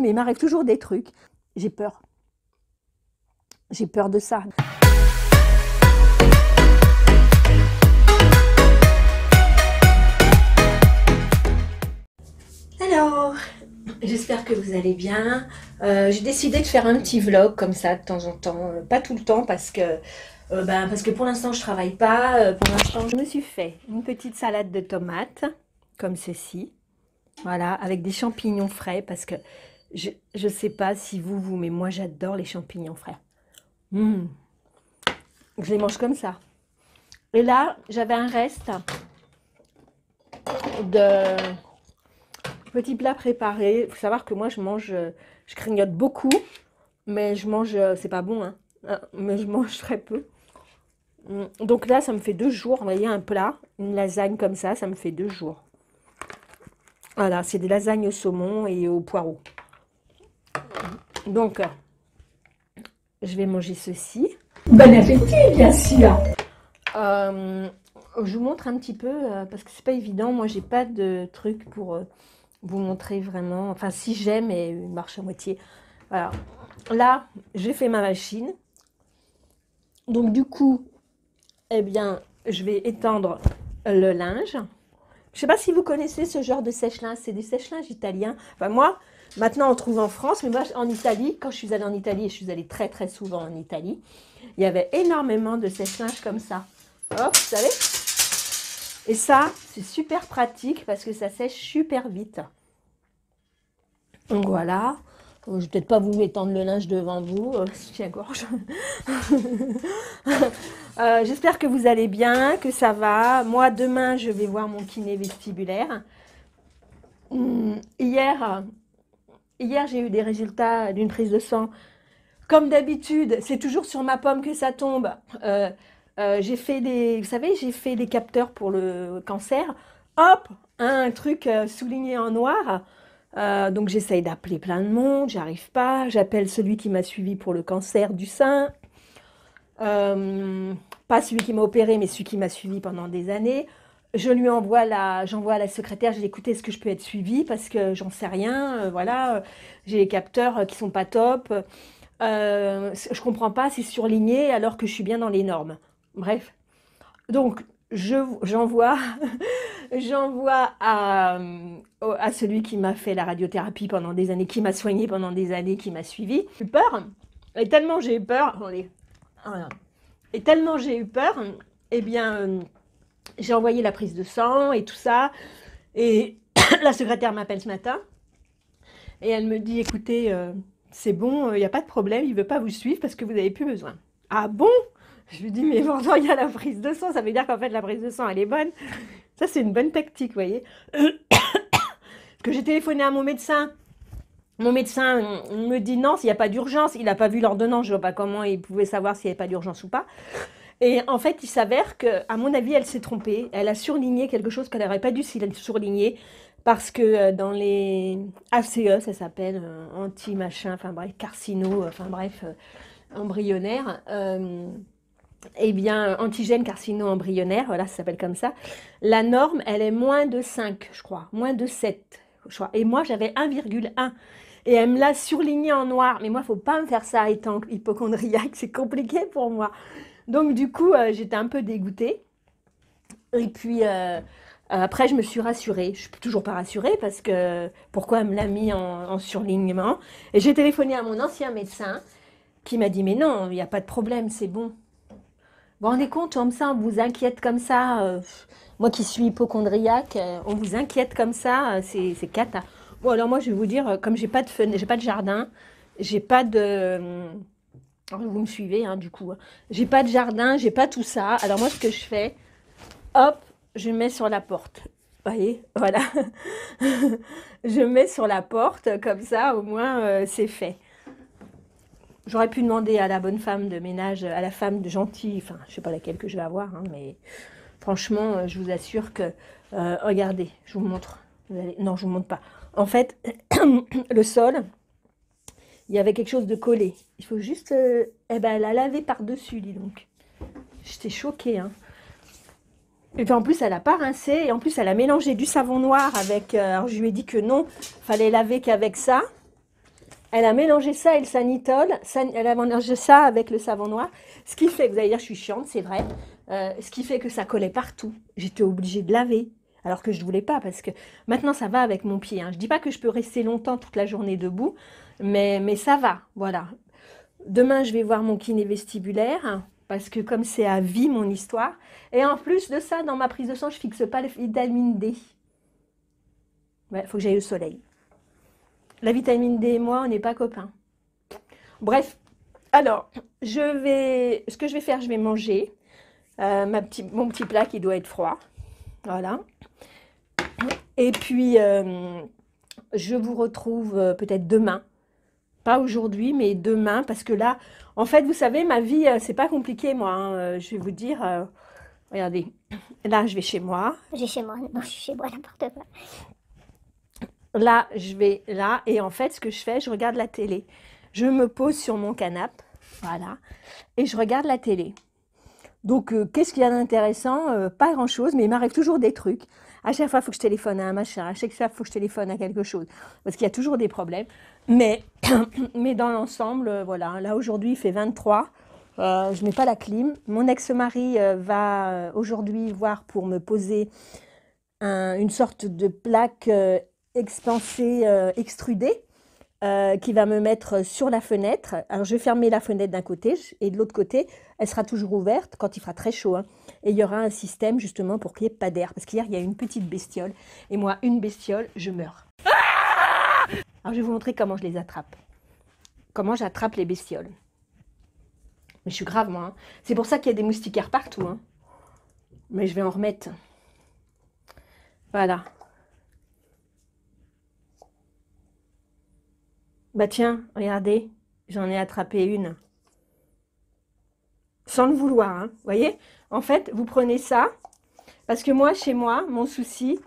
mais il m'arrive toujours des trucs. J'ai peur. J'ai peur de ça. Alors, j'espère que vous allez bien. Euh, j'ai décidé de faire un petit vlog comme ça de temps en temps. Euh, pas tout le temps parce que, euh, ben, parce que pour l'instant je travaille pas. pour l'instant je me suis fait une petite salade de tomates comme ceci. Voilà, avec des champignons frais parce que je ne sais pas si vous, vous, mais moi j'adore les champignons, frère. Mmh. Je les mange comme ça. Et là, j'avais un reste de petit plat préparé. Il faut savoir que moi, je mange, je grignote beaucoup, mais je mange, c'est pas bon, hein. Hein, mais je mange très peu. Mmh. Donc là, ça me fait deux jours. Vous voyez, un plat, une lasagne comme ça, ça me fait deux jours. Voilà, c'est des lasagnes au saumon et au poireau. Donc, je vais manger ceci. Bon appétit, bien sûr. Euh, je vous montre un petit peu euh, parce que c'est pas évident. Moi, j'ai pas de truc pour euh, vous montrer vraiment. Enfin, si j'aime, mais une marche à moitié. Alors, Là, j'ai fait ma machine. Donc, du coup, eh bien, je vais étendre le linge. Je sais pas si vous connaissez ce genre de sèche-linge. C'est des sèche-linges italiens. Enfin, moi, Maintenant, on trouve en France, mais moi, en Italie, quand je suis allée en Italie, et je suis allée très, très souvent en Italie, il y avait énormément de sèche-linge comme ça. Hop, vous savez Et ça, c'est super pratique parce que ça sèche super vite. Donc voilà. Je ne vais peut-être pas vous étendre le linge devant vous, euh, gorge. Euh, j'espère que vous allez bien, que ça va. Moi, demain, je vais voir mon kiné vestibulaire. Hmm, hier, Hier, j'ai eu des résultats d'une prise de sang. Comme d'habitude, c'est toujours sur ma pomme que ça tombe. Euh, euh, j'ai fait des, vous savez, j'ai fait des capteurs pour le cancer. Hop, un truc euh, souligné en noir. donc j'essaye d'appeler plein de monde, j'arrive pas. J'appelle celui qui m'a suivi pour le cancer du sein. pas celui qui m'a opéré, mais celui qui m'a suivi pendant des années je lui envoie la, j'envoie à la secrétaire, j'ai écouté, est-ce que je peux être suivie parce que j'en sais rien, euh, voilà, euh, j'ai les capteurs euh, qui sont pas top, je comprends pas, c'est surligné alors que je suis bien dans les normes. Bref, donc je, j'envoie, j'envoie à, celui qui m'a fait la radiothérapie pendant des années, qui m'a soigné pendant des années, qui m'a suivi. J'ai peur, et tellement j'ai eu peur, et tellement j'ai eu peur, ah, eh bien j'ai envoyé la prise de sang et tout ça. Et la secrétaire m'appelle ce matin et elle me dit écoutez, euh, c'est bon, il euh, n'y a pas de problème, il ne veut pas vous suivre parce que vous n'avez plus besoin. Ah bon Je lui dis mais pourtant il y a la prise de sang, ça veut dire qu'en fait la prise de sang elle est bonne. Ça c'est une bonne tactique, vous voyez. que j'ai téléphoné à mon médecin. Mon médecin me dit non, s'il n'y a pas d'urgence, il n'a pas vu l'ordonnance, je ne vois pas comment il pouvait savoir s'il n'y avait pas d'urgence ou pas. Et en fait, il s'avère que, à mon avis, elle s'est trompée. Elle a surligné quelque chose qu'elle n'aurait pas dû surligner parce que euh, dans les ACE, ça s'appelle euh, anti-machin, enfin bref, carcino, euh, enfin bref, embryonnaire. eh bien, antigène carcino-embryonnaire, voilà, ça s'appelle comme ça. La norme, elle est moins de 5, je crois, moins de 7, je Et moi, j'avais 1,1. Et elle me l'a surligné en noir. Mais moi, il ne faut pas me faire ça étant hypochondriaque, c'est compliqué pour moi. Donc du coup, euh, j'étais un peu dégoûtée. Et puis euh, après, je me suis rassurée. Je suis toujours pas rassurée parce que pourquoi elle me l'a mis en, surlignement Et j'ai téléphoné à mon ancien médecin qui m'a dit mais non, il n'y a pas de problème, c'est bon. Vous rendez compte, comme ça, on vous inquiète comme ça. Euh, moi qui suis hypochondriaque, on vous inquiète comme ça, c'est, cata. Bon alors moi je vais vous dire, comme j'ai pas de j'ai pas de jardin, j'ai pas de vous me suivez, hein, du coup. Hein. J'ai pas de jardin, j'ai pas tout ça. Alors moi, ce que je fais, hop, je mets sur la porte. Vous voyez, voilà. je mets sur la porte, comme ça, au moins, euh, c'est fait. J'aurais pu demander à la bonne femme de ménage, à la femme de gentille, enfin, je sais pas laquelle que je vais avoir, hein, mais franchement, euh, je vous assure que, euh, regardez, je vous montre. non, je vous montre pas. En fait, le sol, il y avait quelque chose de collé. Il faut juste... Euh, eh ben, elle a lavé par-dessus, dis donc. J'étais choquée, hein. Et puis en plus, elle n'a pas rincé. Et en plus, elle a mélangé du savon noir avec... Euh, alors je lui ai dit que non, fallait laver qu'avec ça. Elle a mélangé ça et le sanitole. Elle a mélangé ça avec le savon noir. Ce qui fait que, vous allez dire, je suis chiante, c'est vrai. Euh, ce qui fait que ça collait partout. J'étais obligée de laver. Alors que je ne voulais pas, parce que maintenant ça va avec mon pied. Hein. Je ne dis pas que je peux rester longtemps toute la journée debout, mais, ça va, voilà. Demain, je vais voir mon kiné vestibulaire, parce que comme c'est à vie mon histoire. Et en plus de ça, dans ma prise de sang, je fixe pas la vitamine D. Il faut que j'aille au soleil. La vitamine D et moi, on n'est pas copains. Bref, alors, je vais, ce que je vais faire, je vais manger euh, mon petit plat qui doit être froid. Voilà. Et puis, euh, je vous retrouve euh, peut-être demain pas aujourd'hui, mais demain, parce que là, en fait, vous savez, ma vie, euh, c'est pas compliqué, moi. Hein, euh, je vais vous dire, euh, regardez, là, je vais chez moi. J'ai chez moi, non, je suis chez moi, n'importe quoi. Là, je vais là, et en fait, ce que je fais, je regarde la télé. Je me pose sur mon canapé, voilà, et je regarde la télé. Donc, qu'est-ce qu'il y a d'intéressant Pas grand-chose, mais il m'arrive toujours des trucs. À chaque fois, il faut que je téléphone à un machin. À chaque fois, il faut que je téléphone à quelque chose. Parce qu'il y a toujours des problèmes. Mais, mais dans l'ensemble, euh, voilà, là aujourd'hui il fait 23. Euh, je ne mets pas la clim. Mon ex-mari euh, va aujourd'hui voir pour me poser une sorte de plaque expansée, extrudée, qui va me mettre sur la fenêtre. Alors je vais fermer la fenêtre d'un côté et de l'autre côté, elle sera toujours ouverte quand il fera très chaud. Hein. Et il y aura un système justement pour qu'il n'y ait pas d'air. Parce qu'hier, il y a une petite bestiole. Et moi, une bestiole, je meurs. Alors je vais vous montrer comment je les attrape. Comment j'attrape les bestioles. Mais je suis grave, moi. Hein. C'est pour ça qu'il y a des moustiquaires partout. Hein. Mais je vais en remettre. Voilà. Bah tiens, regardez, j'en ai attrapé une. Sans le vouloir, hein. vous voyez En fait, vous prenez ça, parce que moi, chez moi, mon souci,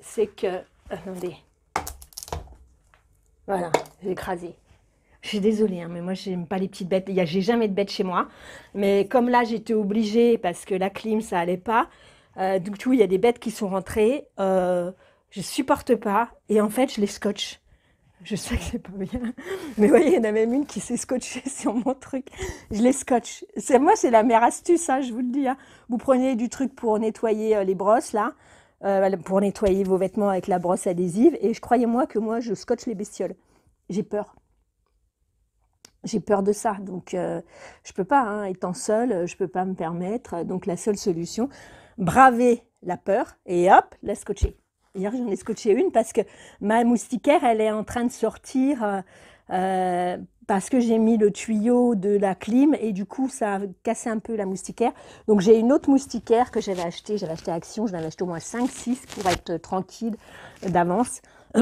c'est que... Attendez. Voilà, j'ai écrasé. Je suis désolée, hein, mais moi, j'aime pas les petites bêtes. J'ai jamais de bêtes chez moi. Mais comme là, j'étais obligée parce que la clim, ça allait pas. Euh, du coup, il y a des bêtes qui sont rentrées. Euh, je supporte pas. Et en fait, je les scotche. Je sais que c'est pas bien. Mais voyez, il y en a même une qui s'est scotchée sur mon truc. Je les scotche. C'est, moi, c'est la mère astuce, hein, je vous le dis. Hein. Vous prenez du truc pour nettoyer euh, les brosses, là. Euh, pour nettoyer vos vêtements avec la brosse adhésive. Et je croyais moi que moi, je scotche les bestioles. J'ai peur. J'ai peur de ça. Donc, euh, je ne peux pas, hein. étant seule, euh, je ne peux pas me permettre. Donc, la seule solution, braver la peur et hop, la scotcher. Hier, j'en ai scotché une parce que ma moustiquaire, elle est en train de sortir. Euh, parce que j'ai mis le tuyau de la clim et du coup ça a cassé un peu la moustiquaire. Donc j'ai une autre moustiquaire que j'avais achetée, j'avais acheté Action, j'en avais acheté au moins 5-6 pour être tranquille d'avance.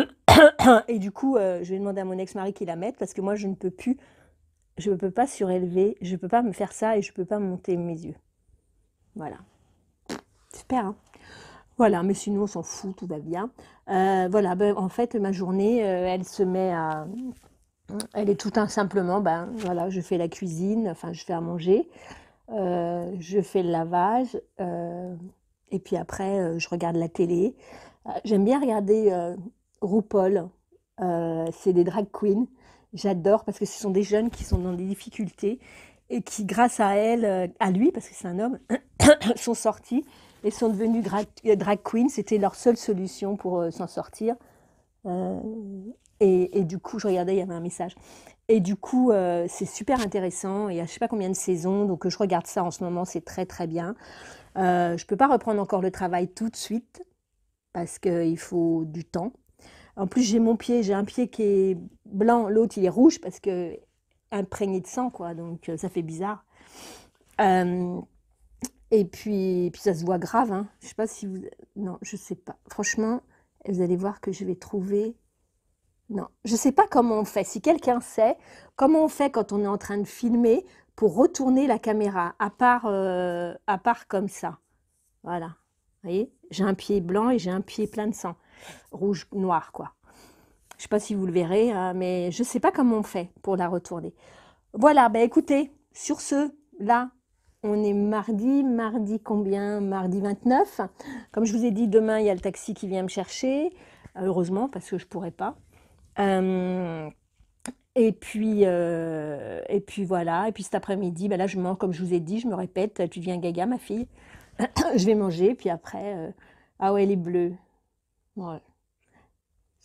Et du coup euh, je vais demander à mon ex-mari qu'il la mette parce que moi je ne peux plus, je ne peux pas surélever, je ne peux pas me faire ça et je ne peux pas monter mes yeux. Voilà. Super, hein. voilà, mais sinon on s'en fout, tout va bien. Euh, voilà, ben, en fait ma journée, elle se met à elle est tout un, simplement, ben voilà, je fais la cuisine, enfin je fais à manger, euh, je fais le lavage, euh, et puis après euh, je regarde la télé. J'aime bien regarder RuPaul, c'est des drag queens. J'adore parce que ce sont des jeunes qui sont dans des difficultés et qui, grâce à elle, à lui, parce que c'est un homme, sont sortis et sont devenus drag queens. C'était leur seule solution pour s'en sortir. Euh, et, du coup, je regardais, il y avait un message. Et du coup, euh, c'est super intéressant. Il y a je sais pas combien de saisons, donc euh, je regarde ça en ce moment, c'est très très bien. je ne peux pas reprendre encore le travail tout de suite parce qu'il faut du temps. En plus, j'ai mon pied, j'ai un pied qui est blanc, l'autre il est rouge parce que imprégné de sang, quoi. Donc ça fait bizarre. et puis, puis ça se voit grave. Hein. Je sais pas si vous, non, je sais pas. Franchement, vous allez voir que je vais trouver... Non, je ne sais pas comment on fait. Si quelqu'un sait comment on fait quand on est en train de filmer pour retourner la caméra, à part, euh, à part comme ça. Voilà. Vous voyez J'ai un pied blanc et j'ai un pied plein de sang. Rouge, noir, quoi. Je ne sais pas si vous le verrez, hein, mais je ne sais pas comment on fait pour la retourner. Voilà, ben, écoutez, sur ce, là, on est mardi, mardi combien Mardi 29. Comme je vous ai dit, demain, il y a le taxi qui vient me chercher. Heureusement, parce que je ne pourrais pas. Euh, et puis, euh, et puis voilà. Et puis cet après-midi, bah là, je mens, comme je vous ai dit, je me répète, tu deviens gaga, ma fille. je vais manger, puis après, euh, ah ouais, les bleus.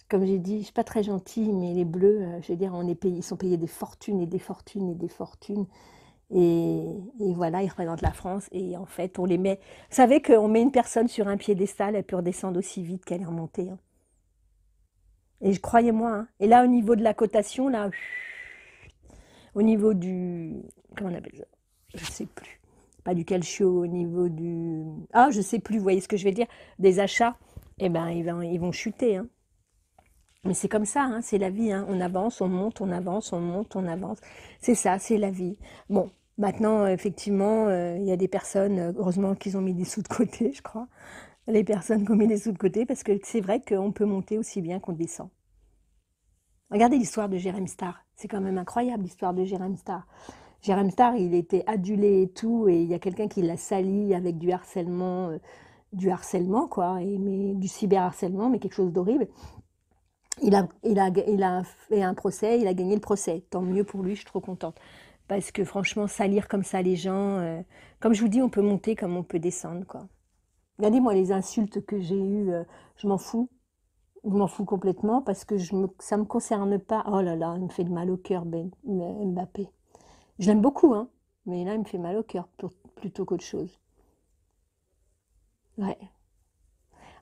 Comme j'ai dit, je ne suis pas très gentille, mais les bleus, je veux dire, on est ils sont payés des fortunes et des fortunes et des fortunes. Et, voilà, ils représentent la France. Et en fait, on les met. Vous savez qu'on met une personne sur un piédestal, elle peut redescendre aussi vite qu'elle est remontée. Hein. Et croyez-moi. Hein. Et là, au niveau de la cotation, là, au niveau du. Comment on appelle ça Je ne sais plus. Pas du calcio, au niveau du. Ah, je ne sais plus, vous voyez ce que je vais dire Des achats, eh ben, ils vont, ils vont chuter. Hein. Mais c'est comme ça, hein, c'est la vie. Hein. On avance, on monte, on avance, on monte, on avance. C'est ça, c'est la vie. Bon, maintenant, euh, effectivement, euh, il y a des personnes, euh, heureusement qu'ils ont mis des sous de côté, je crois. Les personnes qui ont mis des sous de côté, parce que c'est vrai qu'on peut monter aussi bien qu'on descend. Regardez l'histoire de Jérém Star. C'est quand même incroyable l'histoire de Jérém Star. Jérém Star, il était adulé et tout, et il y a quelqu'un qui l'a sali avec du harcèlement, du harcèlement, quoi, et, du cyberharcèlement, mais quelque chose d'horrible il a, fait un procès, il a gagné le procès. Tant mieux pour lui, je suis trop contente. Parce que franchement, salir comme ça les gens, euh, comme je vous dis, on peut monter comme on peut descendre. quoi. Regardez, moi, les insultes que j'ai eues, euh, je m'en fous. Je m'en fous complètement parce que je me, ça ne me concerne pas. Oh là là, il me fait de mal au cœur, ben, Mbappé. Je l'aime beaucoup, hein, mais là, il me fait mal au cœur plutôt qu'autre chose. Ouais.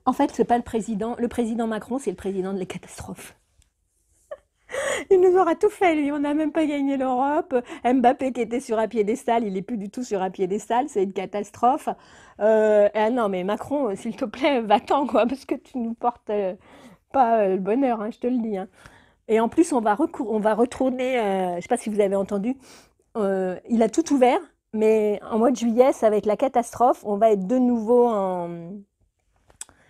En fait, c'est pas le président. Le président Macron, c'est le président de la catastrophe. Il nous aura tout fait, lui. On n'a même pas gagné l'Europe. Mbappé qui était sur un piédestal, il n'est plus du tout sur un piédestal. C'est une catastrophe. Euh, ah non, mais Macron, euh, s'il te plaît, va-t'en, quoi, parce que tu nous portes euh, pas le bonheur, hein, je te le dis. Hein. Et en plus, on va, on va retourner, je ne sais pas si vous avez entendu, il a tout ouvert, mais en mois de juillet, ça va être la catastrophe. On va être de nouveau en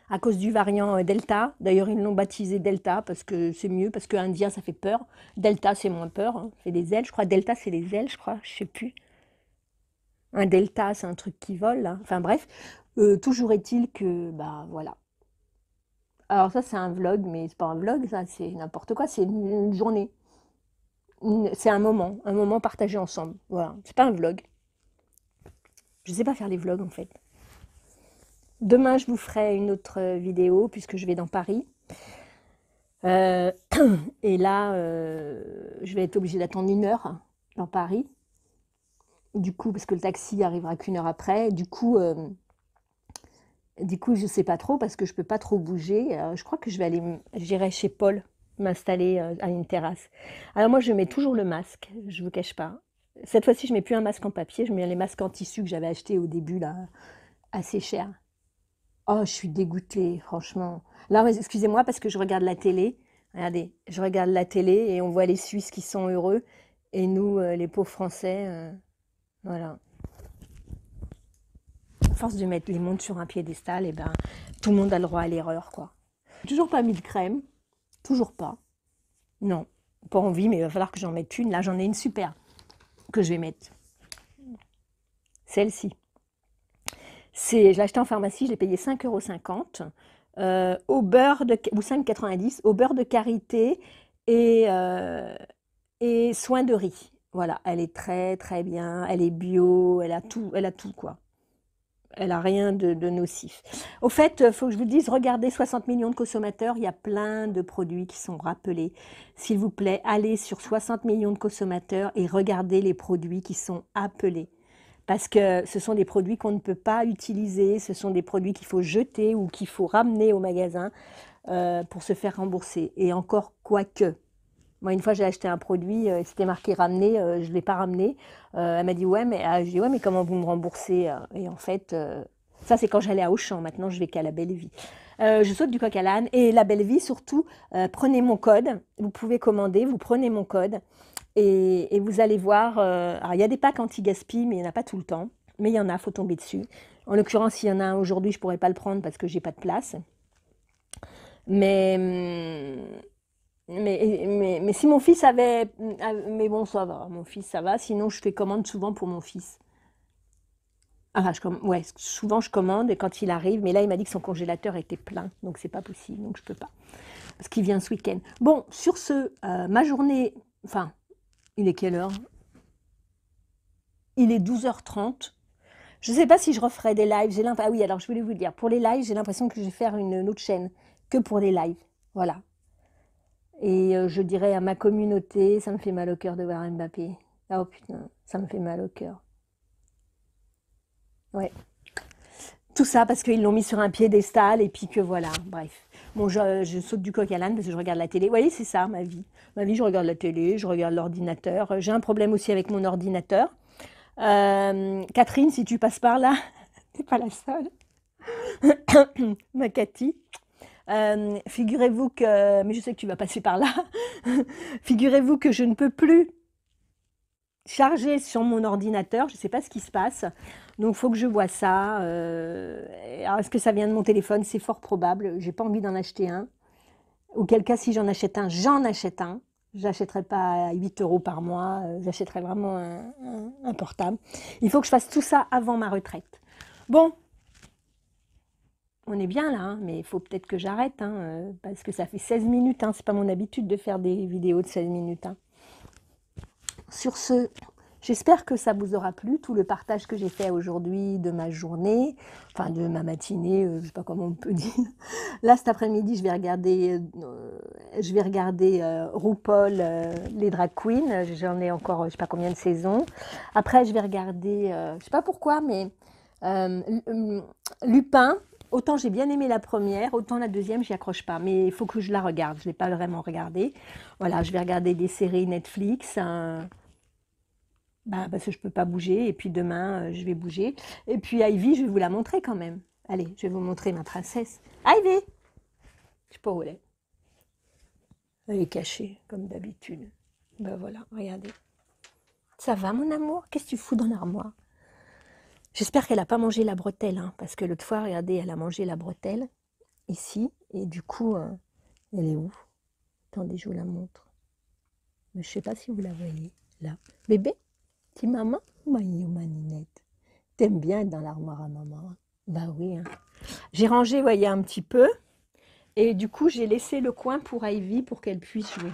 à cause du variant euh, Delta. D'ailleurs, ils l'ont baptisé Delta parce que c'est mieux, parce que Indien, ça fait peur. Delta, c'est moins peur. Hein. C'est des ailes, je crois. Delta, c'est les ailes, je crois. Je sais plus. Un delta, c'est un truc qui vole. Enfin bref, euh, toujours est-il que, bah voilà. Alors ça, c'est un vlog, mais c'est pas un vlog, ça, c'est n'importe quoi. C'est une journée. C'est un moment, un moment partagé ensemble. Voilà, c'est pas un vlog. Je sais pas faire les vlogs en fait. Demain, je vous ferai une autre vidéo puisque je vais dans Paris. Euh, et là, euh, je vais être obligée d'attendre une heure dans Paris. Du coup, parce que le taxi arrivera qu'une heure après. Du coup, euh, du coup, je ne sais pas trop parce que je ne peux pas trop bouger. je crois que je vais aller, j'irai chez Paul m'installer à une terrasse. Alors moi, je mets toujours le masque, je ne vous cache pas. Cette fois-ci, je ne mets plus un masque en papier, je mets les masques en tissu que j'avais acheté au début, là, assez cher. Oh, je suis dégoûtée, franchement. Là, excusez-moi parce que je regarde la télé. Regardez, je regarde la télé et on voit les Suisses qui sont heureux et nous, euh, les pauvres Français, euh, voilà. force de mettre les mondes sur un piédestal, et eh ben, tout le monde a le droit à l'erreur, quoi. Toujours pas mis de crème, toujours pas. Non, pas envie, mais il va falloir que j'en mette une. Là, j'en ai une super que je vais mettre. Celle-ci je l'ai acheté en pharmacie, je l'ai payé 5,50 euros. Euh, au beurre de, ou 5,90 au beurre de karité et, euh, et soin de riz. Voilà, elle est très très bien, elle est bio, elle a tout, elle a tout quoi. Elle a rien de, de nocif. Au fait, il euh, faut que je vous dise, regardez 60 millions de consommateurs, il y a plein de produits qui sont rappelés. S'il vous plaît, allez sur 60 millions de consommateurs et regardez les produits qui sont appelés parce que ce sont des produits qu'on ne peut pas utiliser, ce sont des produits qu'il faut jeter ou qu'il faut ramener au magasin euh, pour se faire rembourser. Et encore, quoique. Moi, une fois, j'ai acheté un produit, euh, c'était marqué ramener, euh, je ne l'ai pas ramené. elle m'a dit ouais, mais ah, ouais, mais comment vous me remboursez Et en fait, ça c'est quand j'allais à Auchan. Maintenant, je vais qu'à la Belle Vie. Euh, je saute du coq à l'âne. Et la belle vie, surtout, euh, prenez mon code. Vous pouvez commander, vous prenez mon code. Et, vous allez voir. Euh, alors, il y a des packs anti-gaspi, mais il n'y en a pas tout le temps. Mais il y en a, faut tomber dessus. En l'occurrence, il y en a un aujourd'hui, je ne pourrais pas le prendre parce que j'ai pas de place. Mais, mais, mais si mon fils avait. Mais bon, ça va, mon fils, ça va. Sinon, je fais commande souvent pour mon fils je ouais, souvent je commande et quand il arrive, mais là il m'a dit que son congélateur était plein, donc c'est pas possible, donc je peux pas. Parce qu'il vient ce week-end. Bon, sur ce, euh, ma journée, enfin, il est quelle heure Il est 12h30. Je ne sais pas si je referai des lives. J'ai ah oui, alors je voulais vous le dire. Pour les lives, j'ai l'impression que je vais faire une, autre chaîne que pour les lives. Voilà. Et euh, je dirais à ma communauté, ça me fait mal au cœur de voir Mbappé. Oh putain, ça me fait mal au cœur. Ouais. Tout ça parce qu'ils l'ont mis sur un piédestal et puis que voilà, bref. Bon, je, saute du coq à l'âne parce que je regarde la télé. Vous voyez, c'est ça ma vie. Ma vie, je regarde la télé, je regarde l'ordinateur. J'ai un problème aussi avec mon ordinateur. Euh, Catherine, si tu passes par là, t'es pas la seule. ma Cathy. Euh, figurez-vous que, mais je sais que tu vas passer par là, figurez-vous que je ne peux plus chargé sur mon ordinateur, je ne sais pas ce qui se passe. Donc il faut que je vois ça. Euh, est-ce que ça vient de mon téléphone C'est fort probable. J'ai pas envie d'en acheter un. Auquel cas, si j'en achète un, j'en achète un. J'achèterai pas à 8 euros par mois. Euh, j'achèterai vraiment un, portable. Il faut que je fasse tout ça avant ma retraite. Bon, on est bien là, hein, mais il faut peut-être que j'arrête, hein, euh, parce que ça fait 16 minutes, ce hein. c'est pas mon habitude de faire des vidéos de 16 minutes. Sur ce, J'espère que ça vous aura plu, tout le partage que j'ai fait aujourd'hui de ma journée, enfin de ma matinée, euh, je ne sais pas comment on peut dire. Là, cet après-midi, je vais regarder, euh, je vais regarder euh, RuPaul, les drag queens. J'en ai encore, je ne sais pas combien de saisons. Après, je vais regarder, je ne sais pas pourquoi, mais Lupin, autant j'ai bien aimé la première, autant la deuxième, j'y accroche pas. Mais il faut que je la regarde. Je ne l'ai pas vraiment regardée. Voilà, je vais regarder des séries Netflix. Bah, parce que je ne peux pas bouger. Et puis demain, euh, je vais bouger. Et puis Ivy, je vais vous la montrer quand même. Allez, je vais vous montrer ma princesse. Ivy Je sais pas où elle est. Elle est cachée, comme d'habitude. Ben voilà, regardez. Ça va, mon amour Qu'est-ce que tu fous dans l'armoire J'espère qu'elle n'a pas mangé la bretelle, hein, parce que l'autre fois, regardez, elle a mangé la bretelle, ici, et du coup, euh, elle est où Attendez, je vous la montre. je ne sais pas si vous la voyez, là. Bébé, petit maman, maïo maninette. T'aimes bien être dans l'armoire à maman hein Bah oui, hein. J'ai rangé, voyez, un petit peu. Et du coup, j'ai laissé le coin pour Ivy pour qu'elle puisse jouer.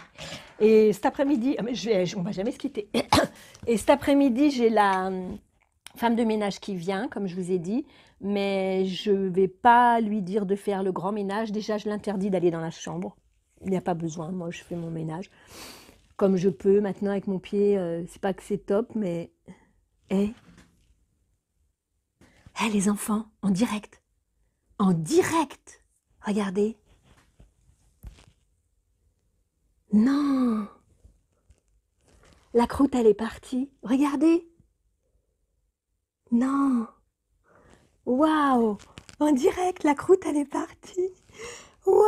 Et cet après-midi, ah, on ne va jamais se quitter. Et cet après-midi, j'ai la, hum, femme de ménage qui vient, comme je vous ai dit, mais je ne vais pas lui dire de faire le grand ménage. Déjà, je l'interdis d'aller dans la chambre. Il n'y a pas besoin, moi je fais mon ménage comme je peux maintenant avec mon pied. Euh, c'est pas que c'est top, mais. Eh Hé, eh, les enfants, en direct En direct Regardez Non La croûte, elle est partie. Regardez non. Waouh En direct, la croûte, elle est partie. Waouh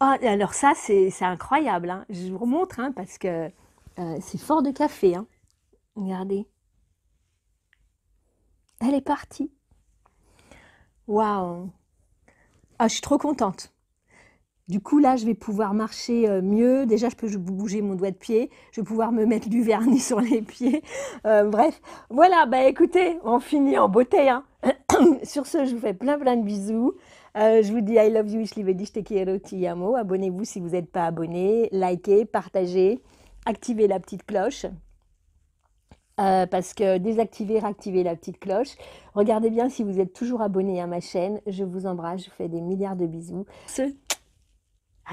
oh, alors ça, c'est incroyable. Hein. Je vous remontre hein, parce que euh, c'est fort de café. Hein. Regardez. Elle est partie. Waouh ah, Je suis trop contente. Du coup, là, je vais pouvoir marcher euh, mieux. Déjà, je peux bouger mon doigt de pied. Je vais pouvoir me mettre du vernis sur les pieds. Euh, bref, voilà. Bah, écoutez, on finit en beauté. Hein. sur ce, je vous fais plein plein de bisous. Euh, je vous dis I love you, je li te quiero, Abonnez-vous si vous n'êtes pas abonné. Likez, partagez, activez la petite cloche. parce que désactiver, réactiver la petite cloche. Regardez bien si vous êtes toujours abonné à ma chaîne. Je vous embrasse, je vous fais des milliards de bisous.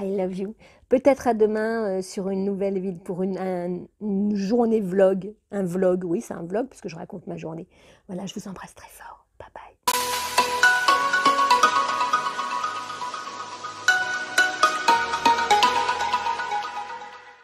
I love you. Peut-être à demain euh, sur une nouvelle ville pour une, journée vlog. Un vlog, oui, c'est un vlog, puisque je raconte ma journée. Voilà, je vous embrasse très fort. Bye bye.